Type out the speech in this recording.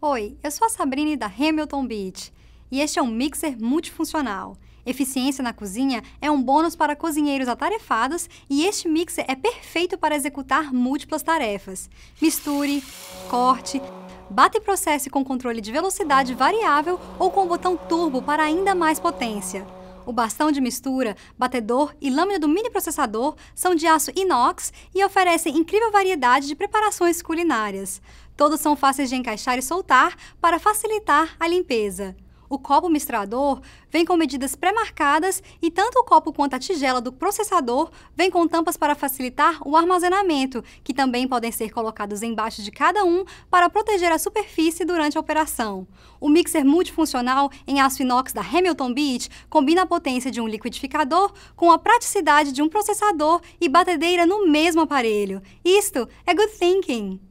Oi, eu sou a Sabrine da Hamilton Beach e este é um mixer multifuncional. Eficiência na cozinha é um bônus para cozinheiros atarefados e este mixer é perfeito para executar múltiplas tarefas. Misture, corte, bata e processe com controle de velocidade variável ou com o botão turbo para ainda mais potência. O bastão de mistura, batedor e lâmina do mini processador são de aço inox e oferecem incrível variedade de preparações culinárias. Todos são fáceis de encaixar e soltar para facilitar a limpeza. O copo misturador vem com medidas pré-marcadas e tanto o copo quanto a tigela do processador vêm com tampas para facilitar o armazenamento, que também podem ser colocados embaixo de cada um para proteger a superfície durante a operação. O mixer multifuncional em aço inox da Hamilton Beach combina a potência de um liquidificador com a praticidade de um processador e batedeira no mesmo aparelho. Isto é good thinking!